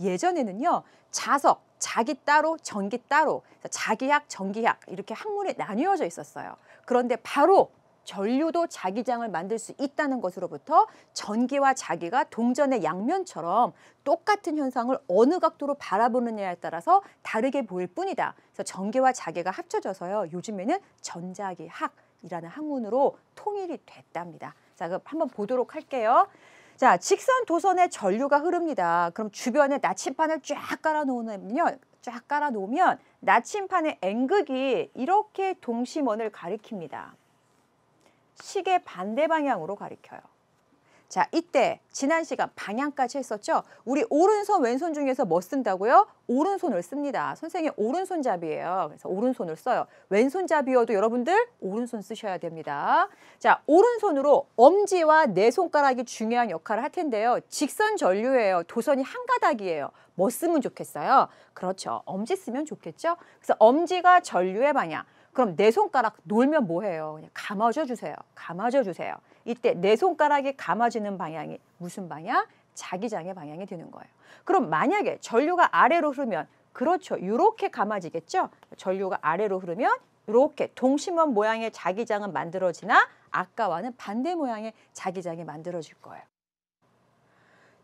예전에는요 자석 자기 따로 전기 따로 자기약전기약 이렇게 학문에 나뉘어져 있었어요. 그런데 바로 전류도 자기장을 만들 수 있다는 것으로부터 전기와 자기가 동전의 양면처럼 똑같은 현상을 어느 각도로 바라보느냐에 따라서 다르게 보일 뿐이다. 그래서 전기와 자기가 합쳐져서요. 요즘에는 전자기학이라는 학문으로 통일이 됐답니다. 자, 그럼 한번 보도록 할게요. 자, 직선 도선에 전류가 흐릅니다. 그럼 주변에 나침판을 쫙깔아놓으면쫙 깔아놓으면 나침판의 앵극이 이렇게 동심원을 가리킵니다. 시계 반대 방향으로 가리켜요. 자, 이때 지난 시간 방향까지 했었죠? 우리 오른손 왼손 중에서 뭐 쓴다고요? 오른손을 씁니다. 선생님 오른손잡이에요. 그래서 오른손을 써요. 왼손잡이여도 여러분들 오른손 쓰셔야 됩니다. 자, 오른손으로 엄지와 네 손가락이 중요한 역할을 할 텐데요. 직선 전류예요. 도선이 한 가닥이에요. 뭐 쓰면 좋겠어요? 그렇죠. 엄지 쓰면 좋겠죠? 그래서 엄지가 전류의 방향. 그럼 내 네 손가락 놀면 뭐해요? 그냥 감아줘 주세요. 감아줘 주세요. 이때 내 네 손가락이 감아지는 방향이 무슨 방향? 자기장의 방향이 되는 거예요. 그럼 만약에 전류가 아래로 흐르면 그렇죠. 이렇게 감아지겠죠? 전류가 아래로 흐르면 이렇게 동심원 모양의 자기장은 만들어지나 아까와는 반대 모양의 자기장이 만들어질 거예요.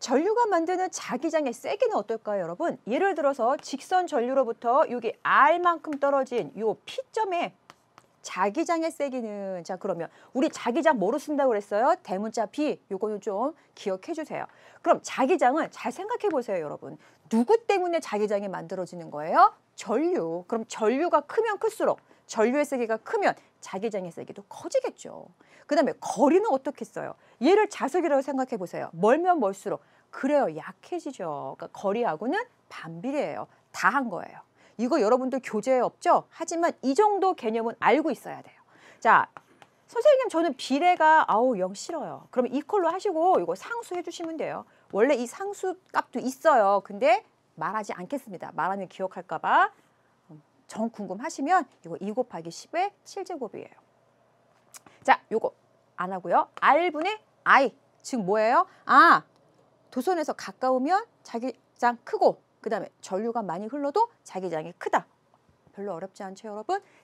전류가 만드는 자기장의 세기는 어떨까요, 여러분? 예를 들어서 직선 전류로부터 여기 R만큼 떨어진 요 P점에 자기장의 세기는 자 그러면 우리 자기장 뭐로 쓴다고 그랬어요? 대문자 B 요거는 좀 기억해 주세요. 그럼 자기장은 잘 생각해 보세요 여러분. 누구 때문에 자기장이 만들어지는 거예요? 전류. 그럼 전류가 크면 클수록 전류의 세기가 크면 자기장의 세기도 커지겠죠. 그 다음에 거리는 어떻겠어요? 얘를 자석이라고 생각해 보세요. 멀면 멀수록 그래요. 약해지죠. 그러니까 거리하고는 반비례예요. 다 한 거예요. 이거 여러분들 교재에 없죠? 하지만 이 정도 개념은 알고 있어야 돼요. 자, 선생님 저는 비례가 아우 영 싫어요. 그럼 이컬로 하시고 이거 상수 해주시면 돼요. 원래 이 상수 값도 있어요. 근데 말하지 않겠습니다. 말하면 기억할까 봐. 정 궁금하시면 이거 2 곱하기 10의 7제곱이에요. 자, 요거 안 하고요. R분의 I. 즉 뭐예요? 아, 도선에서 가까우면 자기장 크고 그 다음에 전류가 많이 흘러도 자기장이 크다. 별로 어렵지 않죠, 여러분?